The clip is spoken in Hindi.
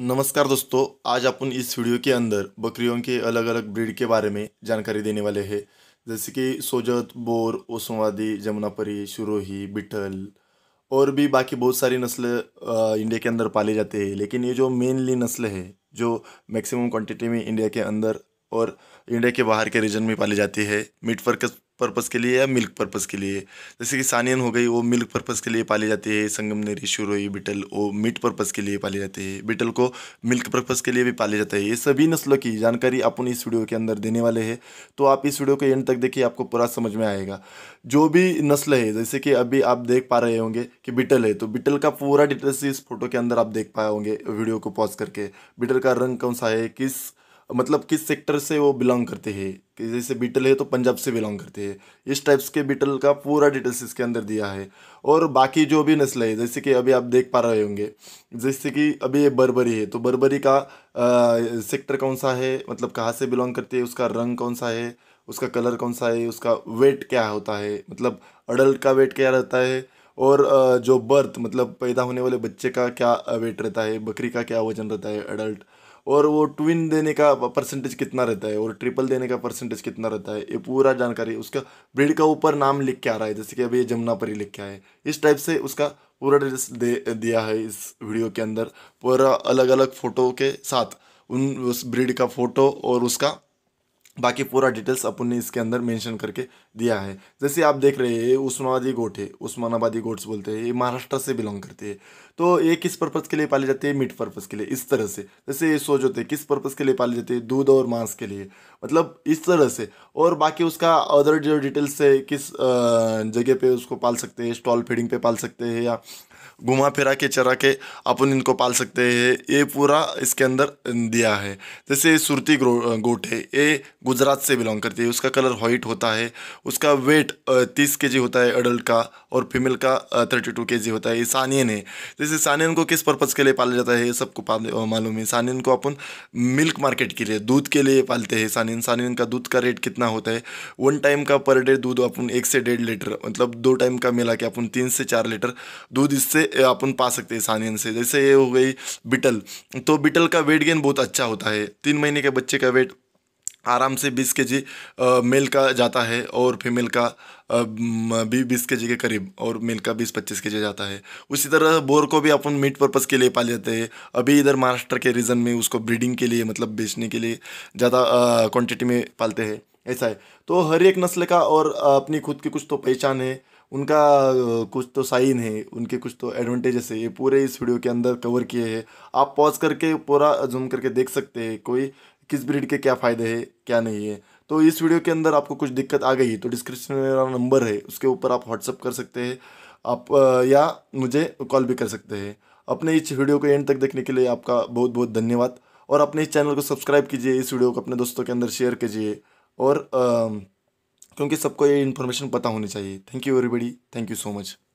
नमस्कार दोस्तों आज अपन इस वीडियो के अंदर बकरियों के अलग अलग ब्रीड के बारे में जानकारी देने वाले हैं जैसे कि सोजत बोर ओसमवादी जमुनापरी शुरोही बिठल और भी बाकी बहुत सारी नस्ल इंडिया के अंदर पाले जाते हैं लेकिन ये जो मेनली नस्ल है जो मैक्सिमम क्वांटिटी में इंडिया के अंदर और इंडिया के बाहर के रीजन में पाली जाती है मिट फर्कस पर्पज़ के लिए या मिल्क पर्पज़ के लिए जैसे कि सानियन हो गई वो मिल्क पर्पज़ के लिए पाली जाती है संगम नेरी शुरोई बिटल वो मीट पर्पज़ के लिए पाली जाती है बिटल को मिल्क पर्पज़ के लिए भी पाले जाता है ये सभी नस्लों की जानकारी अपन इस वीडियो के अंदर देने वाले हैं तो आप इस वीडियो के एंड तक देखिए आपको पूरा समझ में आएगा जो भी नस्ल है जैसे कि अभी आप देख पा रहे होंगे कि बिटल है तो बिटल का पूरा डिटेल्स इस फोटो के अंदर आप देख पाए होंगे वीडियो को पॉज करके बिटल का रंग कौन सा है किस मतलब किस सेक्टर से वो बिलोंग करते हैं कि जैसे बीटल है तो पंजाब से बिलोंग करते हैं इस टाइप्स के बीटल का पूरा डिटेल्स इसके अंदर दिया है और बाकी जो भी नस्ल है जैसे कि अभी आप देख पा रहे होंगे जैसे कि अभी ये बर्बरी है तो बर्बरी का आ, सेक्टर कौन सा है मतलब कहाँ से बिलोंग करती है उसका रंग कौन सा है उसका कलर कौन सा है उसका वेट क्या होता है मतलब अडल्ट का वेट क्या रहता है और जो बर्थ मतलब पैदा होने वाले बच्चे का क्या वेट रहता है बकरी का क्या वजन रहता है अडल्ट और वो ट्विन देने का परसेंटेज कितना रहता है और ट्रिपल देने का परसेंटेज कितना रहता है ये पूरा जानकारी उसका ब्रीड का ऊपर नाम लिख के आ रहा है जैसे कि अभी ये जमुना परी लिख के आए इस टाइप से उसका पूरा डिटेल्स दे दिया है इस वीडियो के अंदर पूरा अलग अलग फ़ोटो के साथ उन उस ब्रीड का फ़ोटो और उसका बाकी पूरा डिटेल्स अपन ने इसके अंदर मेंशन करके दिया है जैसे आप देख रहे हैं उस्मानाबादी गोट है उस्मानाबादी गोट्स बोलते हैं ये महाराष्ट्र से बिलोंग करते हैं तो ये किस पर्पज़ के लिए पाले जाते हैं मीट पर्पज़ के लिए इस तरह से जैसे ये सोच होते हैं किस पर्पज़ के लिए पाले जाते हैं दूध और मांस के लिए मतलब इस तरह से और बाकी उसका अदर जो डिटेल्स है किस जगह पर उसको पाल सकते हैं स्टॉल फीडिंग पे पाल सकते हैं या घुमा फिरा के चरा के अपन इनको पाल सकते हैं ये पूरा इसके अंदर दिया है जैसे सुरती गोट है ये गुजरात से बिलोंग करती है उसका कलर वाइट होता है उसका वेट तीस के होता है अडल्ट का और फीमेल का थर्टी टू के होता है ये सानियन है जैसे सानियन को किस पर्पज़ के लिए पाला जाता है ये सबको मालूम है सानियन को अपन मिल्क मार्केट के लिए दूध के लिए पालते हैं सानियन सानियन का दूध का रेट कितना होता है वन टाइम का पर डे दूध अपन एक से डेढ़ लीटर मतलब दो टाइम का मिला के अपन तीन से चार लीटर दूध इससे अपन पा सकते हैं सानियन से जैसे ये हो गई बिटल तो बिटल का वेट गेन बहुत अच्छा होता है तीन महीने के बच्चे का वेट आराम से बीस के जी मेल का जाता है और फीमेल का भी बीस के जी के करीब और मेल का बीस पच्चीस के जी जाता है उसी तरह बोर को भी अपन मीट पर्पज़ के लिए पाल जाते हैं अभी इधर महाराष्ट्र के रीजन में उसको ब्रीडिंग के लिए मतलब बेचने के लिए ज़्यादा क्वांटिटी में पालते हैं ऐसा है तो हर एक नस्ल का और अपनी खुद की कुछ तो पहचान है उनका कुछ तो साइन है उनके कुछ तो एडवांटेजेस है ये पूरे इस वीडियो के अंदर कवर किए हैं आप पॉज करके पूरा जूम करके देख सकते हैं कोई किस ब्रीड के क्या फ़ायदे हैं क्या नहीं है तो इस वीडियो के अंदर आपको कुछ दिक्कत आ गई तो डिस्क्रिप्शन में मेरा नंबर है उसके ऊपर आप व्हाट्सअप कर सकते हैं आप या मुझे कॉल भी कर सकते हैं अपने इस वीडियो को एंड तक देखने के लिए आपका बहुत बहुत धन्यवाद और अपने इस चैनल को सब्सक्राइब कीजिए इस वीडियो को अपने दोस्तों के अंदर शेयर कीजिए और क्योंकि सबको ये इन्फॉर्मेशन पता होनी चाहिए thank you everybody thank you so much